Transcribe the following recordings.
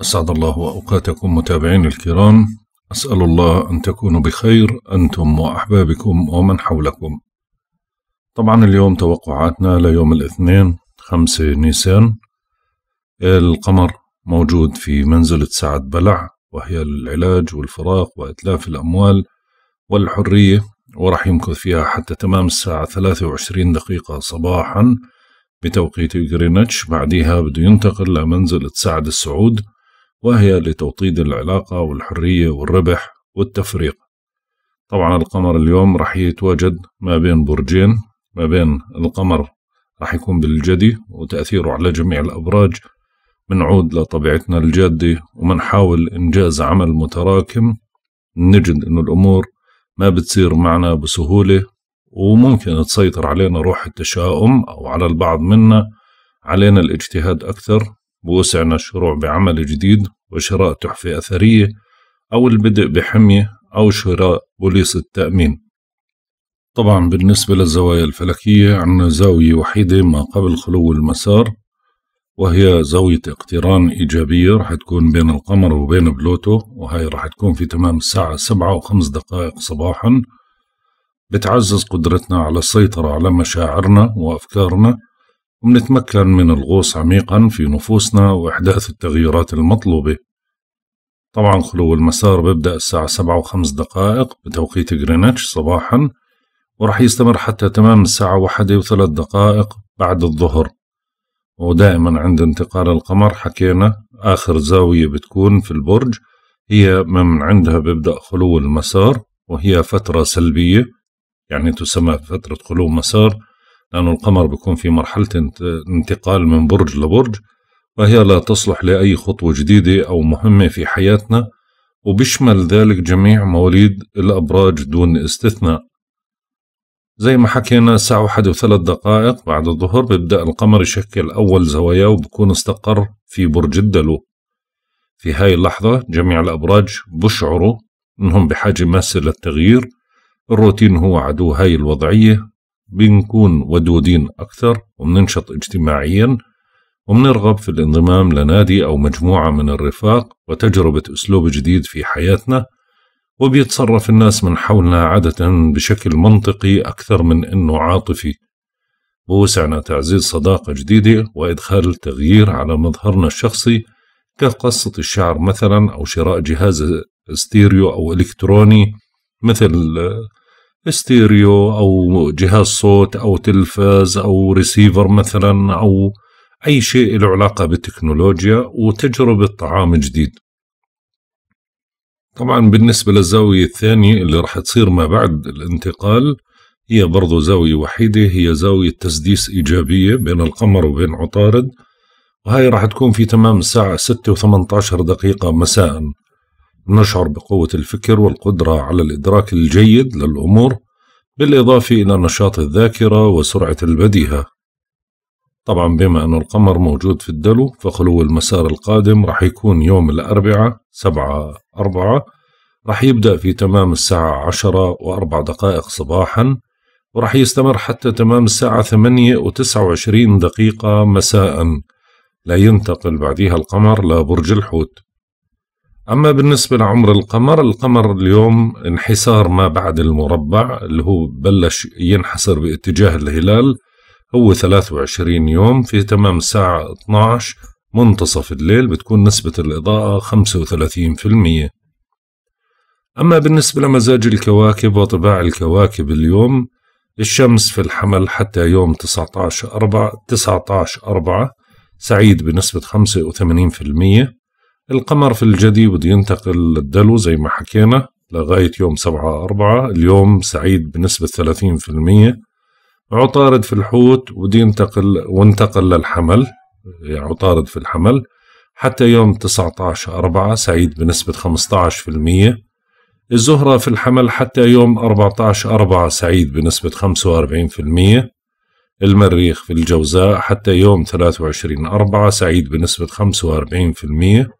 أسعد الله أوقاتكم متابعين الكرام أسأل الله أن تكونوا بخير أنتم وأحبابكم ومن حولكم طبعا اليوم توقعاتنا ليوم الاثنين خمسة نيسان القمر موجود في منزلة سعد بلع وهي العلاج والفراق وإتلاف الأموال والحرية ورح يمكث فيها حتى تمام الساعة 23 دقيقة صباحا بتوقيت جرينتش بعدها بده ينتقل لمنزلة سعد السعود وهي لتوطيد العلاقة والحرية والربح والتفريق طبعا القمر اليوم رح يتواجد ما بين برجين ما بين القمر رح يكون بالجدي وتأثيره على جميع الأبراج بنعود لطبيعتنا الجادة ومنحاول إنجاز عمل متراكم نجد إنه الأمور ما بتصير معنا بسهولة وممكن تسيطر علينا روح التشاؤم أو على البعض منا علينا الاجتهاد أكثر بوسعنا الشروع بعمل جديد وشراء تحفة أثرية أو البدء بحمية أو شراء بوليصة تأمين طبعا بالنسبة للزوايا الفلكية عندنا زاوية وحيدة ما قبل خلو المسار وهي زاوية اقتران إيجابية رح تكون بين القمر وبين بلوتو وهي رح تكون في تمام الساعة سبعة وخمس دقائق صباحا بتعزز قدرتنا على السيطرة على مشاعرنا وأفكارنا ونتمكن من الغوص عميقا في نفوسنا وإحداث التغييرات المطلوبة طبعا خلو المسار بيبدأ الساعة سبعة وخمس دقائق بتوقيت غرينتش صباحا ورح يستمر حتى تمام الساعة واحدة وثلاث دقائق بعد الظهر ودائما عند انتقال القمر حكينا آخر زاوية بتكون في البرج هي من عندها بيبدأ خلو المسار وهي فترة سلبية يعني تسمى فترة خلو مسار لأنه القمر بيكون في مرحلة انتقال من برج لبرج فهي لا تصلح لأي خطوة جديدة أو مهمة في حياتنا وبيشمل ذلك جميع مواليد الأبراج دون استثناء زي ما حكينا الساعة واحدة وثلاث دقائق بعد الظهر بيبدأ القمر يشكل أول زواياه وبكون استقر في برج الدلو في هاي اللحظة جميع الأبراج بشعروا إنهم بحاجة ماسة للتغيير الروتين هو عدو هاي الوضعية بنكون ودودين أكثر وبننشط اجتماعيا وبنرغب في الانضمام لنادي أو مجموعة من الرفاق وتجربة أسلوب جديد في حياتنا وبيتصرف الناس من حولنا عادة بشكل منطقي أكثر من أنه عاطفي بوسعنا تعزيز صداقة جديدة وإدخال تغيير على مظهرنا الشخصي كقصة الشعر مثلا أو شراء جهاز ستيريو أو إلكتروني مثل ستيريو أو جهاز صوت أو تلفاز أو ريسيفر مثلا أو أي شيء له علاقة بالتكنولوجيا وتجربة طعام جديد طبعا بالنسبة للزاوية الثانية اللي راح تصير ما بعد الانتقال هي برضو زاوية وحيدة هي زاوية تسديس إيجابية بين القمر وبين عطارد وهي راح تكون في تمام الساعة 6 و18 دقيقة مساء نشعر بقوة الفكر والقدرة على الإدراك الجيد للأمور بالإضافة إلى نشاط الذاكرة وسرعة البديهة طبعا بما أن القمر موجود في الدلو فخلو المسار القادم رح يكون يوم الأربعاء سبعة أربعة رح يبدأ في تمام الساعة عشرة وأربع دقائق صباحا ورح يستمر حتى تمام الساعة ثمانية وتسعة وعشرين دقيقة مساء لا ينتقل بعدها القمر لبرج الحوت أما بالنسبة لعمر القمر القمر اليوم انحسار ما بعد المربع اللي هو بلش ينحسر باتجاه الهلال هو 23 يوم في تمام الساعة 12 منتصف الليل بتكون نسبة الإضاءة 35% أما بالنسبة لمزاج الكواكب وطباع الكواكب اليوم الشمس في الحمل حتى يوم 19 أربعة 19 أربعة سعيد بنسبة 85% القمر في الجدي بده ينتقل للدلو زي ما حكينا لغاية يوم سبعة أربعة اليوم سعيد بنسبة ثلاثين في المية عطارد في الحوت بده ينتقل وانتقل للحمل يعني عطارد في الحمل حتى يوم تسعة عشر أربعة سعيد بنسبة خمسة عشر في المية الزهرة في الحمل حتى يوم أربعة عشر أربعة سعيد بنسبة خمسة وأربعين في المية المريخ في الجوزاء حتى يوم ثلاثة وعشرين أربعة سعيد بنسبة خمسة في المية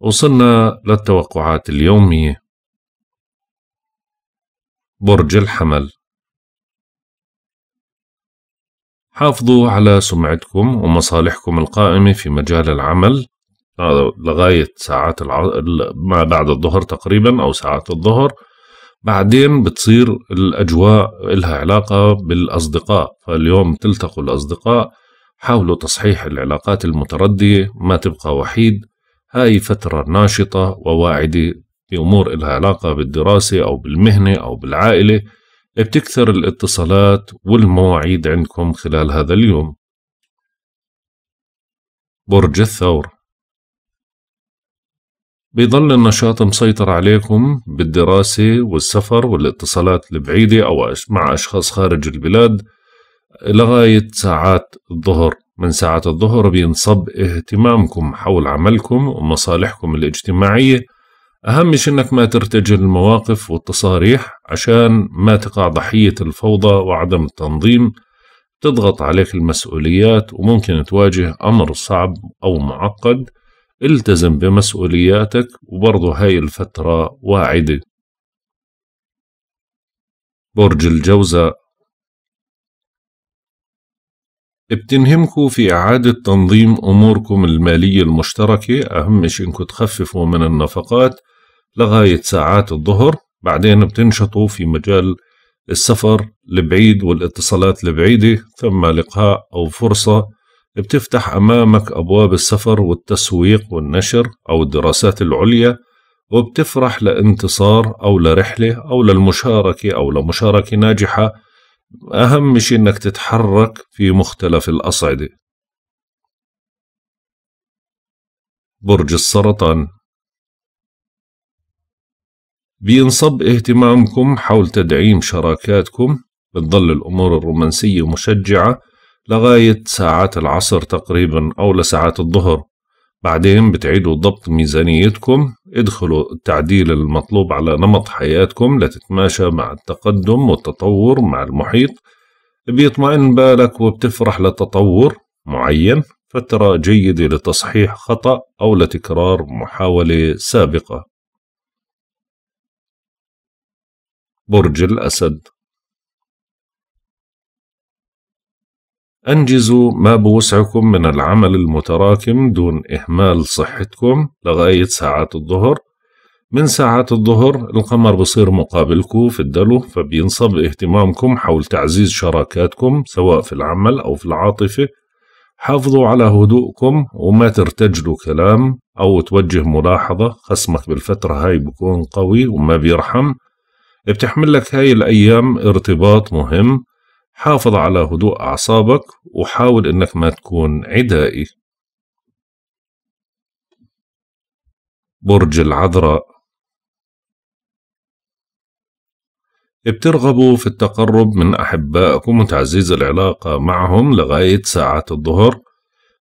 وصلنا للتوقعات اليومية برج الحمل حافظوا على سمعتكم ومصالحكم القائمة في مجال العمل لغاية ساعات الع... ما بعد الظهر تقريبا أو ساعات الظهر بعدين بتصير الأجواء لها علاقة بالأصدقاء فاليوم تلتقوا الأصدقاء حاولوا تصحيح العلاقات المتردية ما تبقى وحيد هاي فترة ناشطة وواعدة بأمور إلها علاقة بالدراسة أو بالمهنة أو بالعائلة بتكثر الاتصالات والمواعيد عندكم خلال هذا اليوم برج الثور بيضل النشاط مسيطر عليكم بالدراسة والسفر والاتصالات البعيدة أو مع أشخاص خارج البلاد لغاية ساعات الظهر من ساعة الظهر بينصب اهتمامكم حول عملكم ومصالحكم الاجتماعية أهم شي إنك ما ترتجل المواقف والتصاريح عشان ما تقع ضحية الفوضى وعدم التنظيم تضغط عليك المسؤوليات وممكن تواجه أمر صعب أو معقد التزم بمسؤولياتك وبرضه هاي الفترة واعدة برج الجوزاء بتنهمكم في إعادة تنظيم أموركم المالية المشتركة أهم شيء إنكم تخففوا من النفقات لغاية ساعات الظهر بعدين بتنشطوا في مجال السفر البعيد والاتصالات البعيدة ثم لقاء أو فرصة بتفتح أمامك أبواب السفر والتسويق والنشر أو الدراسات العليا وبتفرح لانتصار أو لرحلة أو للمشاركة أو لمشاركة ناجحة أهم شيء إنك تتحرك في مختلف الأصعدة برج السرطان بينصب اهتمامكم حول تدعيم شراكاتكم بتظل الأمور الرومانسية مشجعة لغاية ساعات العصر تقريبا أو لساعات الظهر بعدين بتعيدوا ضبط ميزانيتكم ادخلوا التعديل المطلوب على نمط حياتكم لتتماشى مع التقدم والتطور مع المحيط بيطمئن بالك وبتفرح لتطور معين فترة جيدة لتصحيح خطأ أو لتكرار محاولة سابقة برج الأسد أنجزوا ما بوسعكم من العمل المتراكم دون إهمال صحتكم لغاية ساعات الظهر من ساعات الظهر القمر بصير مقابلكم في الدلو فبينصب اهتمامكم حول تعزيز شراكاتكم سواء في العمل أو في العاطفة حافظوا على هدوءكم وما ترتجلوا كلام أو توجه ملاحظة خصمك بالفترة هاي بكون قوي وما بيرحم بتحمل لك هاي الأيام ارتباط مهم حافظ على هدوء أعصابك وحاول إنك ما تكون عدائي برج العذراء بترغبوا في التقرب من أحبائكم وتعزيز العلاقة معهم لغاية ساعات الظهر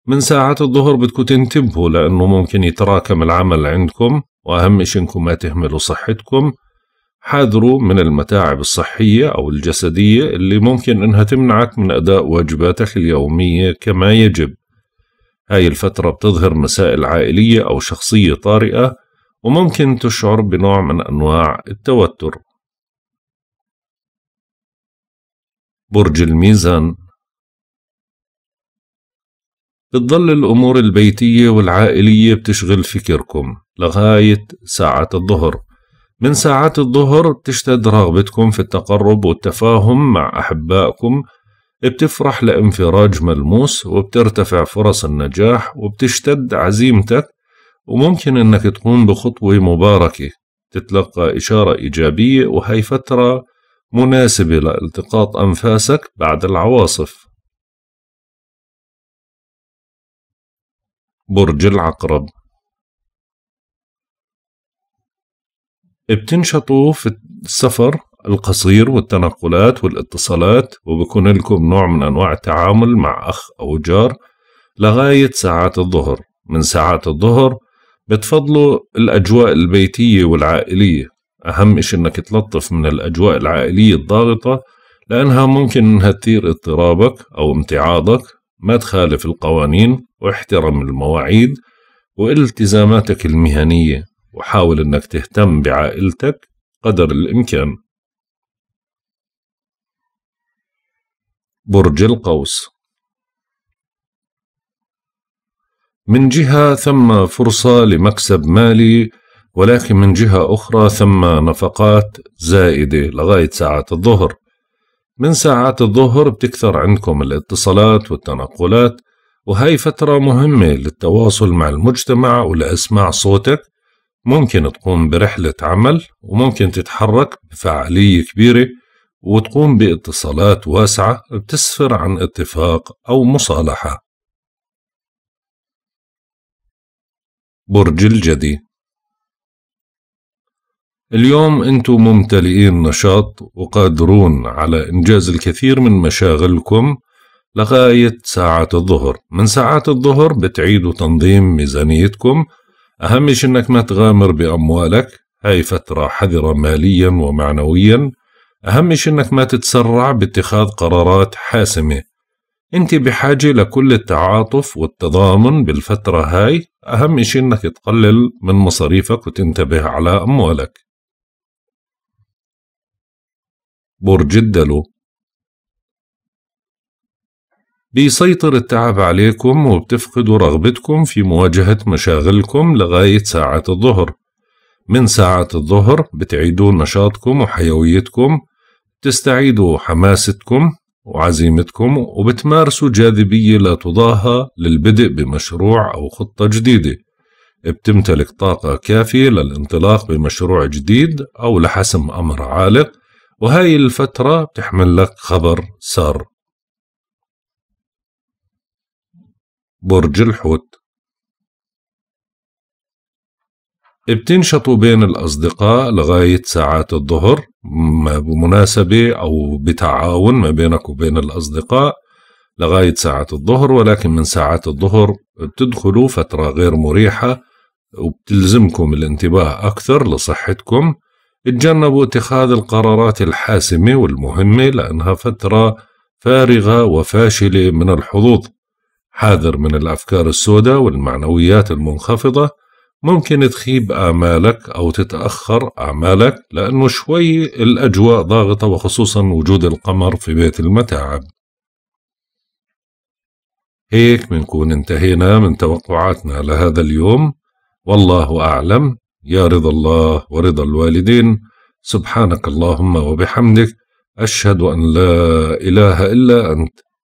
من ساعات الظهر بدكم تنتبهوا لأنه ممكن يتراكم العمل عندكم وأهم شي إنكم ما تهملوا صحتكم حاذروا من المتاعب الصحية أو الجسدية اللي ممكن إنها تمنعك من أداء واجباتك اليومية كما يجب هاي الفترة بتظهر مسائل عائلية أو شخصية طارئة وممكن تشعر بنوع من أنواع التوتر برج الميزان بتضل الأمور البيتية والعائلية بتشغل فكركم لغاية ساعة الظهر من ساعات الظهر بتشتد رغبتكم في التقرب والتفاهم مع أحبائكم بتفرح لانفراج ملموس وبترتفع فرص النجاح وبتشتد عزيمتك وممكن أنك تقوم بخطوة مباركة تتلقى إشارة إيجابية وهي فترة مناسبة لالتقاط أنفاسك بعد العواصف برج العقرب بتنشطوا في السفر القصير والتنقلات والاتصالات وبكون لكم نوع من أنواع التعامل مع أخ أو جار لغاية ساعات الظهر من ساعات الظهر بتفضلوا الأجواء البيتية والعائلية أهم إشي إنك تلطف من الأجواء العائلية الضاغطة لأنها ممكن إنها تثير اضطرابك أو امتعاضك ما تخالف القوانين واحترم المواعيد والتزاماتك المهنية وحاول أنك تهتم بعائلتك قدر الإمكان برج القوس من جهة ثم فرصة لمكسب مالي ولكن من جهة أخرى ثم نفقات زائدة لغاية ساعات الظهر من ساعات الظهر بتكثر عندكم الاتصالات والتنقلات وهي فترة مهمة للتواصل مع المجتمع ولأسمع صوتك ممكن تقوم برحلة عمل وممكن تتحرك بفعالية كبيرة وتقوم باتصالات واسعة بتسفر عن اتفاق أو مصالحة برج الجدي اليوم انتم ممتلئين نشاط وقادرون على انجاز الكثير من مشاغلكم لغاية ساعة الظهر من ساعات الظهر بتعيدوا تنظيم ميزانيتكم أهم شيء إنك ما تغامر بأموالك هاي فترة حذرة ماليا ومعنويا أهم شيء إنك ما تتسرع باتخاذ قرارات حاسمة أنت بحاجة لكل التعاطف والتضامن بالفترة هاي أهم شيء إنك تقلل من مصاريفك وتنتبه على أموالك برج الدلو بيسيطر التعب عليكم وبتفقدوا رغبتكم في مواجهة مشاغلكم لغاية ساعة الظهر من ساعة الظهر بتعيدوا نشاطكم وحيويتكم تستعيدوا حماستكم وعزيمتكم وبتمارسوا جاذبية لا تضاهى للبدء بمشروع أو خطة جديدة بتمتلك طاقة كافية للانطلاق بمشروع جديد أو لحسم أمر عالق وهاي الفترة بتحمل لك خبر سار برج الحوت بتنشطوا بين الأصدقاء لغاية ساعات الظهر بمناسبة أو بتعاون ما بينك وبين الأصدقاء لغاية ساعات الظهر ولكن من ساعات الظهر بتدخلوا فترة غير مريحة وبتلزمكم الانتباه أكثر لصحتكم اتجنبوا اتخاذ القرارات الحاسمة والمهمة لأنها فترة فارغة وفاشلة من الحظوظ حاذر من الأفكار السوداء والمعنويات المنخفضة ممكن تخيب آمالك أو تتأخر أعمالك لأنه شوي الأجواء ضاغطة وخصوصا وجود القمر في بيت المتاعب هيك بنكون انتهينا من توقعاتنا لهذا اليوم والله أعلم يا رضا الله ورضا الوالدين سبحانك اللهم وبحمدك أشهد أن لا إله إلا أنت